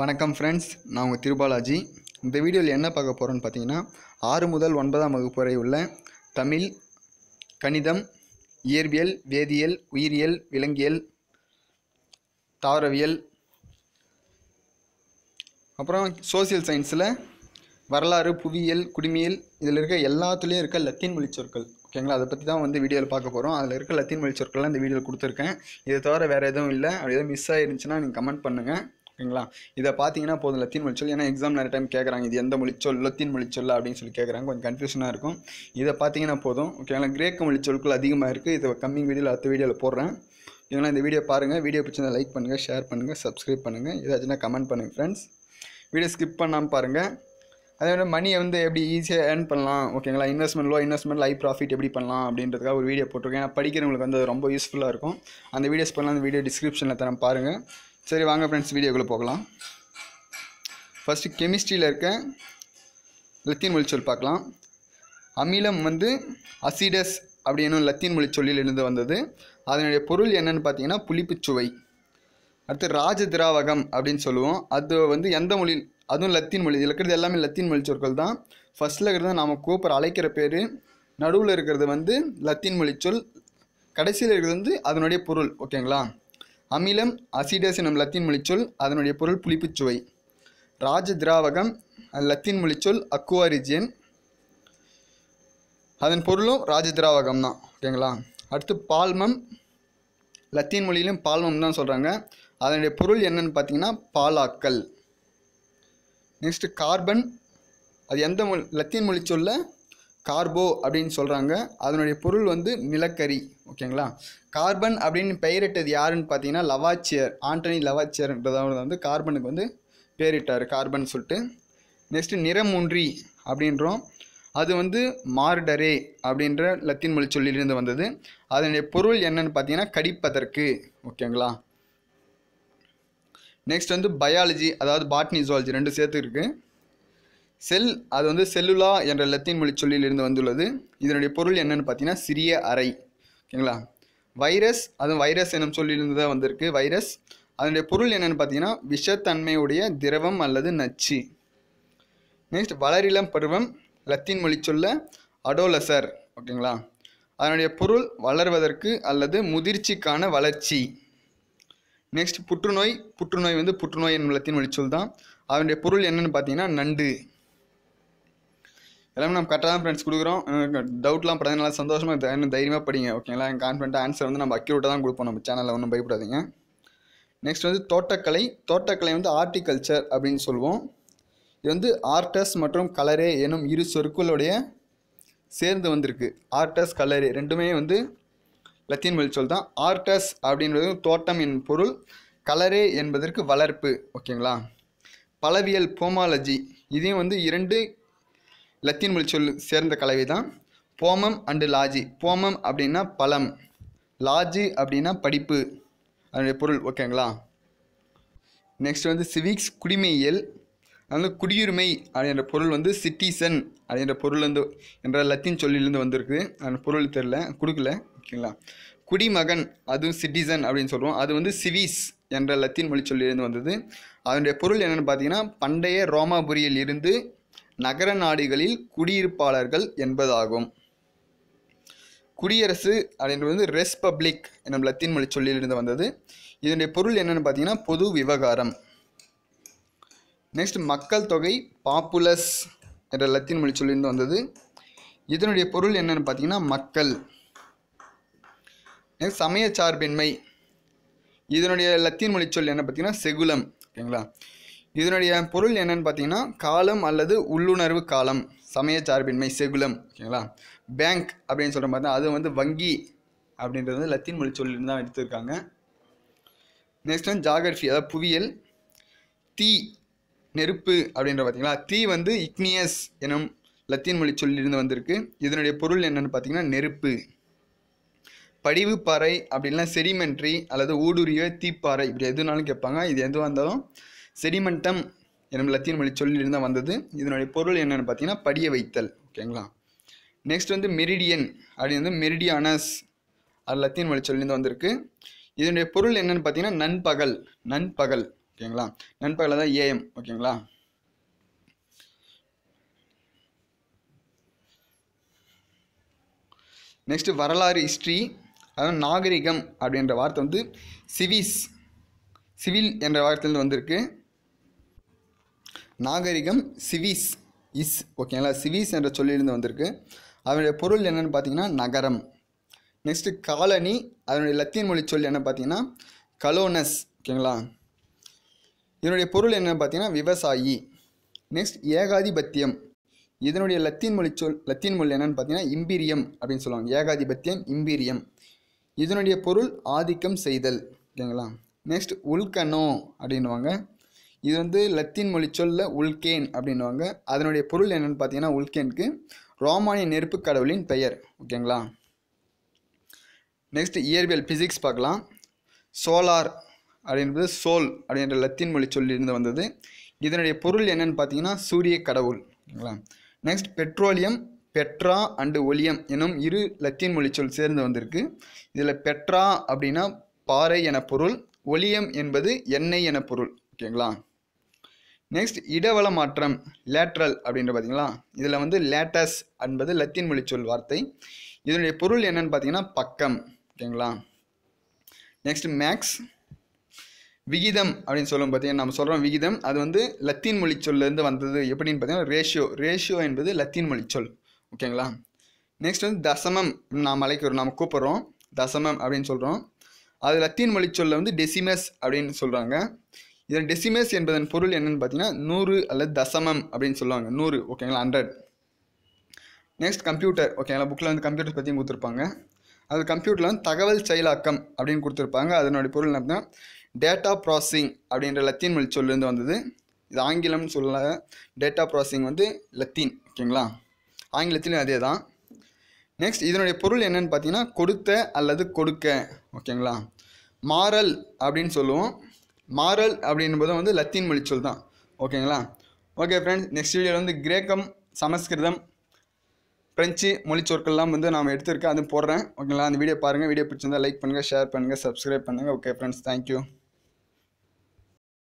வணக்கம் ஃப்ரெண்ட்ஸ் நான் உங்கள் திருபாலாஜி இந்த வீடியோவில் என்ன பார்க்க போகிறோன்னு பார்த்தீங்கன்னா ஆறு முதல் ஒன்பதாம் வகுப்பு வரை உள்ள தமிழ் கணிதம் இயற்பியல் வேதியியல் உயிரியல் விலங்கியல் தாவரவியல் அப்புறம் சோசியல் சயின்ஸில் வரலாறு புவியியல் குடிமியல் இதில் இருக்க எல்லாத்துலேயும் இருக்க லத்தீன் மொழி சொற்கள் ஓகேங்களா அதை பற்றி தான் வந்து வீடியோவில் பார்க்க போகிறோம் அதில் இருக்க லத்தீன் மொழி சொற்கள்லாம் இந்த வீடியோவில் கொடுத்துருக்கேன் இதை தவிர வேறு எதுவும் இல்லை அப்படி எதுவும் மிஸ் ஆகிருந்துச்சுன்னா நீங்கள் கமெண்ட் பண்ணுங்கள் ஓகேங்களா இதை பார்த்தீங்கன்னா போதும் லத்தீன் மொழிச்சொல் ஏன்னா எக்ஸாம் நிறைய டைம் கேட்குறாங்க இது எந்த மொழிச்சொல் லத்தீன் மொழிச்சொல் அப்படின்னு சொல்லி கேட்குறாங்க கொஞ்சம் கன்ஃபியூஷனாக இருக்கும் இதை பார்த்தீங்கன்னா போதும் ஓகேங்களா கிரேக்க மொழிச்சொல்கள் அதிகமாக இருக்குது இதை கம்மிங் வீடியோவில் அடுத்த வீடியோவில் போடுறேன் ஓகேங்களா இந்த வீடியோ பாருங்கள் வீடியோ பிடிச்சி லைக் பண்ணுங்கள் ஷேர் பண்ணுங்கள் சப்ஸ்கிரைப் பண்ணுங்கள் ஏதாச்சுன்னா கமெண்ட் பண்ணுங்கள் ஃப்ரெண்ட்ஸ் வீடியோ ஸ்கிப் பண்ணாமல் பாருங்கள் அதே மாதிரி மணியை வந்து எப்படி ஈஸியாக ஏர்ன் பண்ணலாம் ஓகேங்களா investment low investment life profit எப்படி பண்ணலாம் அப்படின்றதுக்காக ஒரு வீடியோ போட்டிருக்கேன் படிக்கிறவங்களுக்கு வந்து ரொம்ப யூஸ்ஃபுல்லாக இருக்கும் அந்த வீடியோஸ் பண்ணலாம் அந்த வீடியோ டிஸ்கிரிப்ஷனில் தரேன் பாருங்கள் சரி வாங்க ஃப்ரெண்ட்ஸ் வீடியோக்குள்ளே போகலாம் ஃபஸ்ட்டு கெமிஸ்ட்ரியில் இருக்க லத்தீன் மொழிச்சொல் பார்க்கலாம் அமிலம் வந்து அசிடஸ் அப்படின்னு லத்தீன் மொழி சொல்லிலிருந்து வந்தது அதனுடைய பொருள் என்னென்னு பார்த்தீங்கன்னா புளிப்புச்சுவை அடுத்து ராஜ திராவகம் அப்படின்னு சொல்லுவோம் அது வந்து எந்த மொழி அதுவும் லத்தீன் மொழி இதில் இருக்கிறது எல்லாமே லத்தீன் மொழி சொற்கள் தான் ஃபஸ்ட்டில் இருக்கிறது நாம் கூப்பிட அழைக்கிற பேர் நடுவில் இருக்கிறது வந்து லத்தீன் மொழி சொல் கடைசியில் இருக்கிறது வந்து அதனுடைய பொருள் ஓகேங்களா அமிலம் அசிடஸ் எனும் லத்தீன் மொழிச்சொல் அதனுடைய பொருள் புளிப்புச்சுவை ராஜ திராவகம் லத்தீன் மொழிச்சொல் அக்குவாரிஜியன் அதன் பொருளும் ராஜ திராவகம் தான் ஓகேங்களா அடுத்து பால்மம் லத்தீன் மொழியிலும் பால்மம் தான் சொல்கிறாங்க அதனுடைய பொருள் என்னன்னு பார்த்தீங்கன்னா பாலாக்கல் நெக்ஸ்ட்டு கார்பன் அது எந்த மொழி லத்தீன் மொழி சொல்ல கார்போ அப்படின்னு சொல்கிறாங்க அதனுடைய பொருள் வந்து நிலக்கரி ஓகேங்களா கார்பன் அப்படின்னு பெயரிட்டது யாருன்னு பார்த்தீங்கன்னா லவாச்சியர் ஆண்டனி லவாச்சியர்ன்றதாவது வந்து கார்பனுக்கு வந்து பேரிட்டார் கார்பன் சொல்லிட்டு நெக்ஸ்ட்டு நிறமுன்றி அப்படின்றோம் அது வந்து மார்டரே அப்படின்ற லத்தீன் மொழி சொல்லிலிருந்து வந்தது அதனுடைய பொருள் என்னன்னு பார்த்தீங்கன்னா கடிப்பதற்கு ஓகேங்களா நெக்ஸ்ட் வந்து பயாலஜி அதாவது பாட்னி ஜுவாலஜி ரெண்டு சேர்த்து இருக்குது செல் அது வந்து செல்லுலா என்ற லத்தீன் மொழி சொல்லிலிருந்து வந்துள்ளது இதனுடைய பொருள் என்னென்னு பார்த்தீங்கன்னா சிறிய அறை ஓகேங்களா வைரஸ் அதுவும் வைரஸ் எனும் சொல்லிலிருந்து தான் வந்திருக்கு வைரஸ் அதனுடைய பொருள் என்னென்னு பார்த்தீங்கன்னா விஷத்தன்மையுடைய திரவம் அல்லது நச்சு நெக்ஸ்ட் வளரிளம் பருவம் லத்தீன் மொழி சொல்ல அடோலசர் ஓகேங்களா அதனுடைய பொருள் வளர்வதற்கு அல்லது முதிர்ச்சிக்கான வளர்ச்சி நெக்ஸ்ட் புற்றுநோய் புற்றுநோய் வந்து புற்றுநோய் என்னும் லத்தீன் மொழி சொல் தான் அதனுடைய பொருள் என்னென்னு பார்த்தீங்கன்னா நண்டு எல்லாமே நம்ம கரெக்டாக தான் ஃப்ரெண்ட்ஸ் கொடுக்குறோம் டவுட்லாம் படாது நல்லா சந்தோஷமாக இன்னும் தைரியமாக படிங்க ஓகேங்களா எங்கள் கான்ஃபிடென்ட்டாக ஆன்சர் வந்து நம்ம அக்யூரேட்டாக தான் கொடுப்போம் நம்ம சேனலில் ஒன்றும் பயப்படாதீங்க நெக்ஸ்ட் வந்து தோட்டக்கலை தோட்டக்கலை வந்து ஆர்டிகல்ச்சர் அப்படின்னு சொல்லுவோம் இது வந்து ஆர்டஸ் மற்றும் கலரே எனும் இரு சொற்களுடைய சேர்ந்து வந்திருக்கு ஆர்டஸ் கலரே ரெண்டுமே வந்து லத்தீன் மொழி சொல் தான் ஆர்டஸ் அப்படின்றது தோட்டம் என் பொருள் கலரே என்பதற்கு வளர்ப்பு ஓகேங்களா பலவியல் போமாலஜி இதையும் வந்து இரண்டு லத்தீன் மொழி சொல் சேர்ந்த கலவை தான் போமம் அண்டு லாஜி போமம் அப்படின்னா பழம் லாஜி அப்படின்னா படிப்பு அதனுடைய பொருள் ஓகேங்களா நெக்ஸ்ட் வந்து சிவிக்ஸ் குடிமையியல் அதனால் குடியுரிமை அப்படின்ற பொருள் வந்து சிட்டிசன் அப்படின்ற பொருள் வந்து என்ற லத்தீன் சொல்லிலேருந்து வந்திருக்கு அந்த பொருள் தெரில கொடுக்கல ஓகேங்களா குடிமகன் அதுவும் சிட்டிசன் அப்படின்னு சொல்கிறோம் அது வந்து சிவிஸ் என்ற லத்தீன் மொழி சொல்லிலிருந்து வந்தது அதனுடைய பொருள் என்னென்னு பார்த்தீங்கன்னா பண்டைய ரோமாபுரியில் இருந்து நகர நாடுகளில் குடியிருப்பாளர்கள் என்பதாகும் குடியரசு அப்படின்றது வந்து ரெஸ்பப்ளிக் என்னும் லத்தீன் மொழி சொல்லியிலிருந்து வந்தது இதனுடைய பொருள் என்னென்னு பார்த்தீங்கன்னா பொது விவகாரம் நெக்ஸ்ட் மக்கள் தொகை பாப்புலஸ் என்ற லத்தீன் மொழி சொல்லியிருந்து வந்தது இதனுடைய பொருள் என்னென்னு பார்த்தீங்கன்னா மக்கள் நெக்ஸ்ட் சமய சார்பின்மை இதனுடைய லத்தீன் மொழி சொல் என்ன பார்த்தீங்கன்னா செகுலம் ஓகேங்களா இதனுடைய பொருள் என்னன்னு பார்த்தீங்கன்னா காலம் அல்லது உள்ளுணர்வு காலம் சமய சார்பின்மை செகுலம் ஓகேங்களா பேங்க் அப்படின்னு சொல்கிற மாதிரி தான் அது வந்து வங்கி அப்படின்றது வந்து லத்தீன் மொழி சொல்லிருந்து தான் எடுத்திருக்காங்க நெக்ஸ்ட் வந்து ஜாகிரஃபி அதாவது புவியியல் தீ நெருப்பு அப்படின்ற பார்த்தீங்களா தீ வந்து இக்னியஸ் எனும் லத்தீன் மொழி சொல்லிருந்து வந்திருக்கு இதனுடைய பொருள் என்னென்னு பார்த்தீங்கன்னா நெருப்பு படிவு பாறை அப்படின்னா செடிமெண்ட்ரி அல்லது ஊடுருவிய தீப்பாறை இப்படி எதுனாலும் கேட்பாங்க இது எதுவாக இருந்தாலும் செடிமெண்டம் எனும் லத்தீன் மொழி சொல்லிலிருந்து வந்தது இதனுடைய பொருள் என்னென்னு பார்த்தீங்கன்னா படிய வைத்தல் ஓகேங்களா நெக்ஸ்ட் வந்து மெரிடியன் அப்படின்னு வந்து மெரிடியானஸ் அது லத்தீன் மொழி சொல்லிருந்து வந்திருக்கு இதனுடைய பொருள் என்னென்னு பார்த்தீங்கன்னா நண்பகல் நண்பகல் ஓகேங்களா நண்பகல் தான் ஏஎம் ஓகேங்களா நெக்ஸ்ட் வரலாறு ஹிஸ்ட்ரி அதாவது நாகரிகம் அப்படின்ற வார்த்தை வந்து சிவிஸ் சிவில் என்ற வார்த்தையிலிருந்து வந்திருக்கு நாகரிகம் சிவிஸ் இஸ் ஓகேங்களா சிவிஸ் என்ற சொல்லியிருந்து வந்திருக்கு அதனுடைய பொருள் என்னென்னு பார்த்தீங்கன்னா நகரம் நெக்ஸ்ட்டு காலனி அதனுடைய லத்தீன் மொழி சொல் என்ன பார்த்தீங்கன்னா கலோனஸ் ஓகேங்களா இதனுடைய பொருள் என்னென்னு பார்த்தீங்கன்னா விவசாயி நெக்ஸ்ட் ஏகாதிபத்தியம் இதனுடைய லத்தீன் மொழி சொல் லத்தீன் மொழி என்னென்னு பார்த்தீங்கன்னா இம்பீரியம் அப்படின்னு சொல்லுவாங்க ஏகாதிபத்தியம் இம்பீரியம் இதனுடைய பொருள் ஆதிக்கம் செய்தல் ஓகேங்களா நெக்ஸ்ட் உல்கனோ அப்படின்வாங்க இது வந்து லத்தீன் மொழி சொல்ல உல்கேன் அப்படின்வாங்க அதனுடைய பொருள் என்னென்னு பார்த்தீங்கன்னா உல்கேனுக்கு ரோமானிய நெருப்பு கடவுளின் பெயர் ஓகேங்களா நெக்ஸ்ட் இயற்பியல் ஃபிசிக்ஸ் பார்க்கலாம் சோலார் அப்படின்றது சோல் அப்படின்ற லத்தீன் மொழி சொல்லியிருந்து வந்தது இதனுடைய பொருள் என்னென்னு பார்த்தீங்கன்னா சூரிய கடவுள் ஓகேங்களா நெக்ஸ்ட் பெட்ரோலியம் பெட்ரா அண்டு ஒலியம் எனும் இரு லத்தீன் மொழி சொல் சேர்ந்து வந்திருக்கு இதில் பெட்ரா அப்படின்னா பாறை என பொருள் ஒலியம் என்பது எண்ணெய் என பொருள் ஓகேங்களா நெக்ஸ்ட் இடவள மாற்றம் லேட்ரல் அப்படின்ற பார்த்தீங்களா இதில் வந்து லேட்டஸ் என்பது லத்தீன் மொழி சொல் வார்த்தை இதனுடைய பொருள் என்னன்னு பார்த்தீங்கன்னா பக்கம் ஓகேங்களா நெக்ஸ்ட் மேக்ஸ் விகிதம் அப்படின்னு சொல்லும் பார்த்தீங்கன்னா நம்ம சொல்கிறோம் விகிதம் அது வந்து லத்தீன் மொழி சொல்லேருந்து வந்தது எப்படின்னு பார்த்தீங்கன்னா ரேஷியோ ரேஷியோ என்பது லத்தீன் மொழி சொல் ஓகேங்களா நெக்ஸ்ட் வந்து தசமம் நாம் அழைக்கிறோம் நாம் கூப்பிட்றோம் தசமம் அப்படின்னு சொல்கிறோம் அது லத்தீன் மொழி சொல்ல வந்து டெசிமஸ் அப்படின்னு சொல்கிறாங்க இதன் டெசிமேஸ் என்பதன் பொருள் என்னென்னு பார்த்தீங்கன்னா நூறு அல்லது தசமம் அப்படின்னு சொல்லுவாங்க நூறு ஓகேங்களா ஹண்ட்ரட் நெக்ஸ்ட் கம்ப்யூட்டர் ஓகேங்களா புக்கில் வந்து கம்ப்யூட்டர் பற்றியும் கொடுத்துருப்பாங்க அது கம்ப்யூட்டரில் வந்து தகவல் செயலாக்கம் அப்படின்னு கொடுத்துருப்பாங்க அதனுடைய பொருள் என்ன அப்படின்னா டேட்டா ப்ராசிங் அப்படின்ற லத்தீன் மொழி சொல்லிருந்து வந்தது இது ஆங்கிலம்னு சொல்ல டேட்டா ப்ராசிங் வந்து லத்தீன் ஓகேங்களா ஆங்கிலத்திலையும் அதே தான் நெக்ஸ்ட் இதனுடைய பொருள் என்னென்னு பார்த்தீங்கன்னா கொடுத்த அல்லது கொடுக்க ஓகேங்களா மாரல் அப்படின்னு சொல்லுவோம் மாரல் அப்படின்பதும் வந்து லத்தீன் மொழி சொல் தான் ஓகேங்களா ஓகே ஃப்ரெண்ட்ஸ் நெக்ஸ்ட் வீடியோவில் வந்து கிரேக்கம் சமஸ்கிருதம் ஃப்ரெஞ்சு மொழி சொற்கள்லாம் வந்து நான் எடுத்திருக்கேன் அது போடுறேன் ஓகேங்களா அந்த வீடியோ பாருங்கள் வீடியோ பிடிச்சிருந்தால் லைக் பண்ணுங்கள் ஷேர் பண்ணுங்கள் சப்ஸ்கிரைப் பண்ணுங்கள் ஓகே ஃப்ரெண்ட்ஸ் தேங்க்யூ